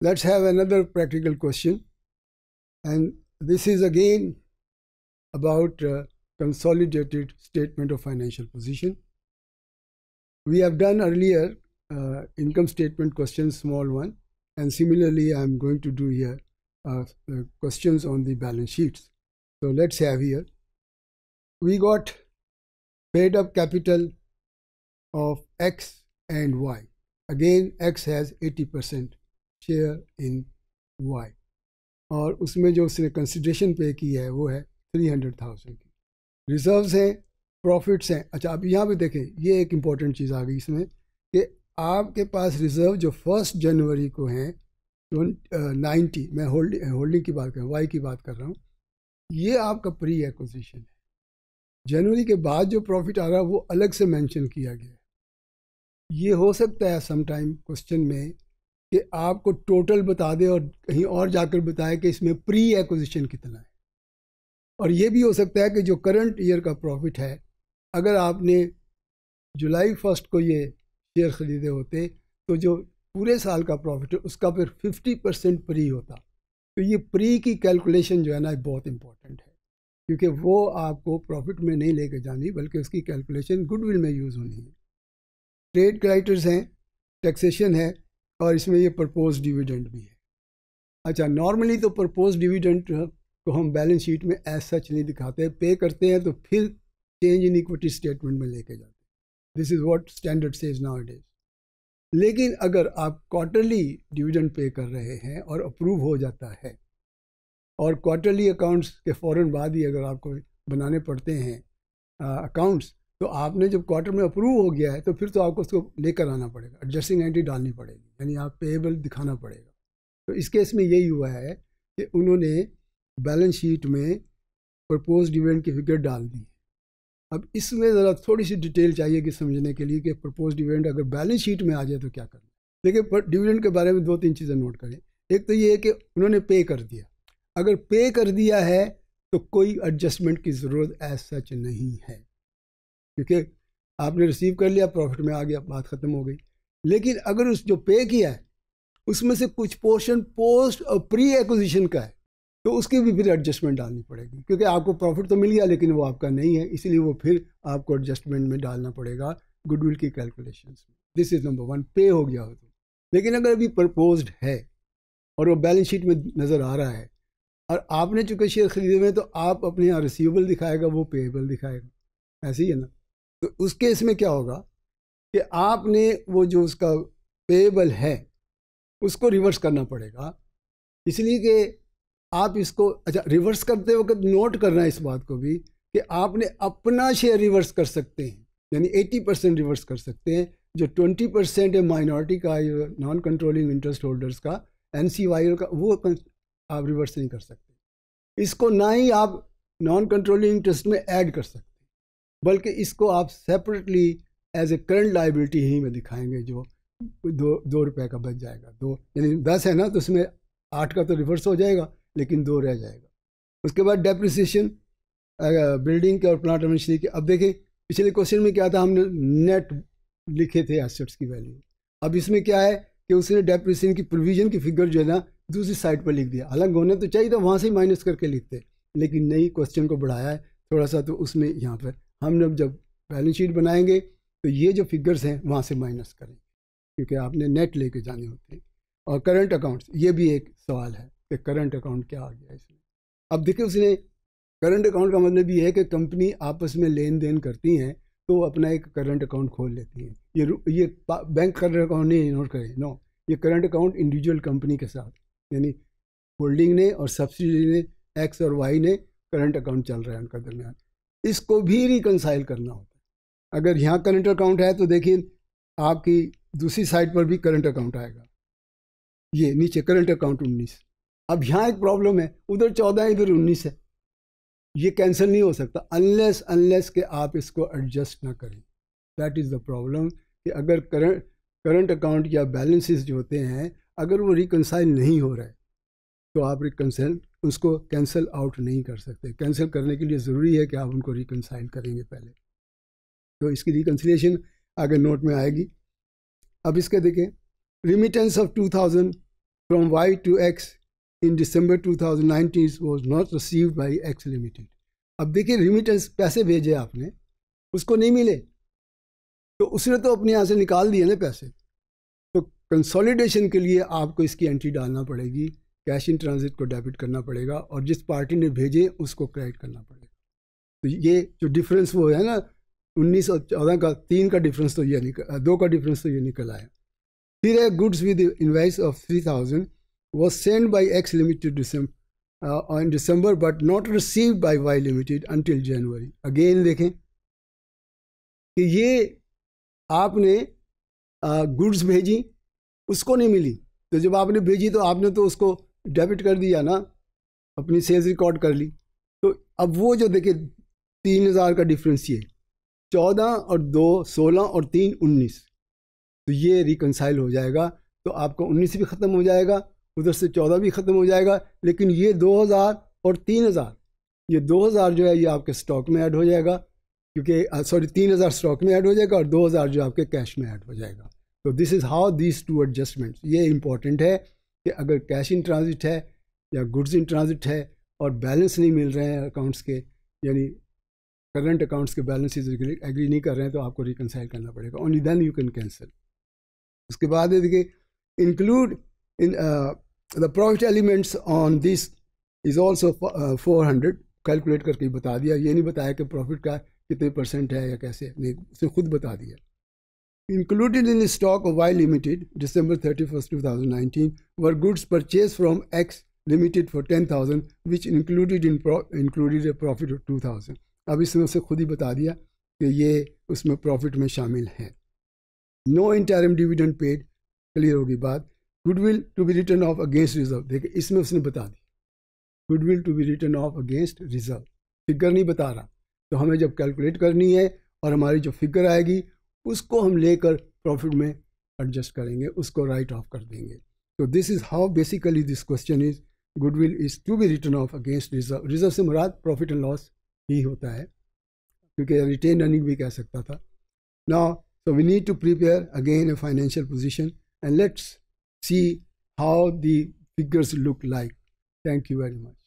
Let's have another practical question. And this is again about uh, consolidated statement of financial position. We have done earlier uh, income statement question, small one. And similarly, I'm going to do here uh, uh, questions on the balance sheets. So let's have here. We got paid up capital of X and Y. Again, X has 80% share in Y और उसमें जो उसने consideration पे की है वो है three hundred thousand की रिजर्व्स हैं प्रॉफिट्स हैं अच्छा आप यहाँ पे देखें ये एक इम्पॉर्टेंट चीज़ आ गई इसमें कि आपके पास रिज़र्व जो फर्स्ट जनवरी को हैं नाइन्टी मैं होल्डिंग होल्डिंग की बात कर रहा हूँ वाई की बात कर रहा हूँ ये आपका प्री एक्विजिशन है जनवरी के बाद जो प्रॉफिट आ रहा है वो अलग से मेंशन किया गया है ये हो सकता है समटाइम क्वेश्चन में कि आपको टोटल बता दे और कहीं और जाकर बताए कि इसमें प्री एक्विजिशन कितना है और ये भी हो सकता है कि जो करंट ईयर का प्रॉफिट है अगर आपने जुलाई फर्स्ट को ये शेयर ख़रीदे होते तो जो पूरे साल का प्रॉफिट है उसका फिर फिफ्टी परसेंट प्री होता तो ये प्री की कैलकुलेशन जो है ना बहुत इम्पॉर्टेंट है क्योंकि वो आपको प्रॉफिट में नहीं लेके जानी बल्कि उसकी कैलकुलेशन गुडविल में यूज़ होनी है ट्रेड क्राइटर्स हैं टैक्सेशन है और इसमें ये प्रपोज डिविडेंड भी है अच्छा नॉर्मली तो प्रपोज डिविडेंड को हम बैलेंस शीट में एज सच नहीं दिखाते पे करते हैं तो फिर चेंज इन इक्विटी स्टेटमेंट में लेके जाते this is what standard says nowadays लेकिन अगर आप क्वार्टरली डिविडेंड पे कर रहे हैं और अप्रूव हो जाता है और क्वार्टरली अकाउंट्स के फ़ौर बाद ही अगर आपको बनाने पड़ते हैं अकाउंट्स uh, तो आपने जब क्वार्टर में अप्रूव हो गया है तो फिर तो आपको उसको लेकर आना पड़ेगा एडजस्टिंग एंट्री डालनी पड़ेगी यानी आप पेएबल दिखाना पड़ेगा तो इस केस में यही हुआ है कि उन्होंने बैलेंस शीट में प्रपोज डिविडेंड की फिगर डाल दी अब इसमें ज़रा थोड़ी सी डिटेल चाहिए कि समझने के लिए कि प्रपोज डिविडेंड अगर बैलेंस शीट में आ जाए तो क्या करना देखिए डिविडेंड के बारे में दो तीन चीज़ें नोट करें एक तो ये है कि उन्होंने पे कर दिया अगर पे कर दिया है तो कोई एडजस्टमेंट की ज़रूरत एज सच नहीं है क्योंकि आपने रिसीव कर लिया प्रॉफिट में आ गया बात ख़त्म हो गई लेकिन अगर उस जो पे किया है उसमें से कुछ पोर्शन पोस्ट और प्री एक्विजिशन का है तो उसकी भी फिर एडजस्टमेंट डालनी पड़ेगी क्योंकि आपको प्रॉफिट तो मिल गया लेकिन वो आपका नहीं है इसीलिए वो फिर आपको एडजस्टमेंट में डालना पड़ेगा गुडविल की कैलकुलेशन में दिस इज़ नंबर वन पे हो गया हो तो लेकिन अगर अभी प्रपोज है और वो बैलेंस शीट में नज़र आ रहा है और आपने चूँकि शेयर खरीदे हुए हैं तो आप अपने यहाँ रिसीवेबल दिखाएगा वो पेएबल दिखाएगा ऐसे ही है ना तो उस केस में क्या होगा कि आपने वो जो उसका पेबल है उसको रिवर्स करना पड़ेगा इसलिए कि आप इसको अच्छा रिवर्स करते वक्त नोट करना इस बात को भी कि आपने अपना शेयर रिवर्स कर सकते हैं यानी 80 परसेंट रिवर्स कर सकते हैं जो 20 परसेंट है माइनॉरिटी का नॉन कंट्रोलिंग इंटरेस्ट होल्डर्स का एन का वो आप रिवर्स नहीं कर सकते इसको ना ही आप नॉन कंट्रोलिंग इंटरेस्ट में ऐड कर सकते बल्कि इसको आप separately as a current liability ही में दिखाएंगे जो दो दो रुपए का बच जाएगा दो यानी दस है ना तो उसमें आठ का तो रिवर्स हो जाएगा लेकिन दो रह जाएगा उसके बाद डेप्रिसिएशन बिल्डिंग के और प्लांट मशीनरी के अब देखें पिछले क्वेश्चन में क्या था हमने नेट लिखे थे एसेट्स की वैल्यू अब इसमें क्या है कि उसने डेप्रिसिएशन की प्रोविजन की फिगर जो है ना दूसरी साइड पर लिख दिया हालांकि होना तो चाहिए था वहाँ से ही माइनस करके लिखते लेकिन नई क्वेश्चन को बढ़ाया है थोड़ा सा तो उसमें यहाँ पर हम लोग जब बैलेंस शीट बनाएंगे तो ये जो फिगर्स हैं वहाँ से माइनस करेंगे क्योंकि आपने नेट लेके जाने होते हैं और करंट अकाउंट्स ये भी एक सवाल है कि करंट अकाउंट क्या आ गया इसमें अब देखिए उसने करंट अकाउंट का मतलब ये है कि कंपनी आपस में लेन देन करती हैं तो अपना एक करंट अकाउंट खोल लेती हैं ये ये बैंक करंट अकाउंट नहीं इग्नोर करें नो ये करंट अकाउंट इंडिविजुअल कंपनी के साथ यानी होल्डिंग ने और सब्सिडी ने एक्स और वाई ने करंट अकाउंट चल रहा है उनका दरमियान इसको भी रिकनसाइल करना होता है अगर यहाँ करंट अकाउंट है तो देखिए आपकी दूसरी साइड पर भी करंट अकाउंट आएगा ये नीचे करंट अकाउंट उन्नीस अब यहाँ एक प्रॉब्लम है उधर चौदह इधर उन्नीस है ये कैंसिल नहीं हो सकता अनलेस अनलेस के आप इसको एडजस्ट ना करें दैट इज़ द प्रॉब्लम कि अगर करंट करंट अकाउंट या बैलेंसेस जो होते हैं अगर वो रिकनसाइल नहीं हो रहे तो आप रिकनसाइल उसको कैंसिल आउट नहीं कर सकते कैंसिल करने के लिए ज़रूरी है कि आप उनको रिकनसाइल करेंगे पहले तो इसकी रिकनसिलेशन आगे नोट में आएगी अब इसके देखें remittance of 2000 from Y to X in December 2019 was not received by X limited अब देखिए रिमिटेंस पैसे भेजे आपने उसको नहीं मिले तो उसने तो अपने यहाँ से निकाल दिए ना पैसे तो कंसोलिडेशन के लिए आपको इसकी एंट्री डालना पड़ेगी कैश इन ट्रांजिट को डेबिट करना पड़ेगा और जिस पार्टी ने भेजे उसको क्रेडिट करना पड़ेगा तो ये जो डिफरेंस वो है ना उन्नीस और चौदह का तीन का डिफरेंस तो ये निकल दो का डिफरेंस तो ये निकल आया फिर है goods with invoice of three thousand was send by X limited on December but not receive by Y limited until January again देखें कि ये आपने गुड्स भेजी उसको नहीं मिली तो जब आपने भेजी तो आपने तो उसको डेबिट कर दिया ना अपनी सेल्स रिकॉर्ड कर ली तो अब वो जो देखिए तीन हज़ार का डिफरेंस ये चौदह और दो सोलह और तीन उन्नीस तो ये रिकनसाइल हो जाएगा तो आपका उन्नीस भी ख़त्म हो जाएगा उधर से चौदह भी ख़त्म हो जाएगा लेकिन ये दो हज़ार और तीन हज़ार ये दो हज़ार जो है ये आपके स्टॉक में ऐड हो जाएगा क्योंकि सॉरी तीन हज़ार स्टॉक में ऐड हो जाएगा और दो हज़ार जो आपके कैश में ऐड हो जाएगा तो this is how this to adjustment ये इंपॉर्टेंट है कि अगर कैश इन ट्रांजिट है या गुड्स इन ट्रांजिट है और बैलेंस नहीं मिल रहे हैं अकाउंट्स के यानी करंट अकाउंट्स के बैलेंस एग्री नहीं कर रहे हैं तो आपको रिकनसाइल करना पड़ेगा only then you can cancel उसके बाद ये देखिए include in the profit elements on this is also four hundred calculate करके बता दिया ये नहीं बताया कि प्रॉफिट का कितने परसेंट है या कैसे नहीं उसे खुद बता दिया Included in the stock of Y Limited, December 31, 2019, were goods purchased from X Limited for 10,000, which included in pro, included a profit of 2,000. अब इसने उसे खुद ही बता दिया कि ये उसमें प्रॉफिट में शामिल है no interim dividend paid clear होगी बात goodwill to be written off against reserve देखिए इसमें उसने बता दी will to be written off against reserve figure नहीं बता रहा तो हमें जब कैलकुलेट करनी है और हमारी जो फिगर आएगी उसको हम लेकर प्रॉफिट में एडजस्ट करेंगे उसको राइट ऑफ कर देंगे तो this is how basically this question is goodwill is to be written off against reserve reserve से मुराद प्रॉफिट एंड लॉस ही होता है क्योंकि रिटेन अर्निंग भी कह सकता था ना so we need to prepare again a financial position and let's see how the figures look like thank you very much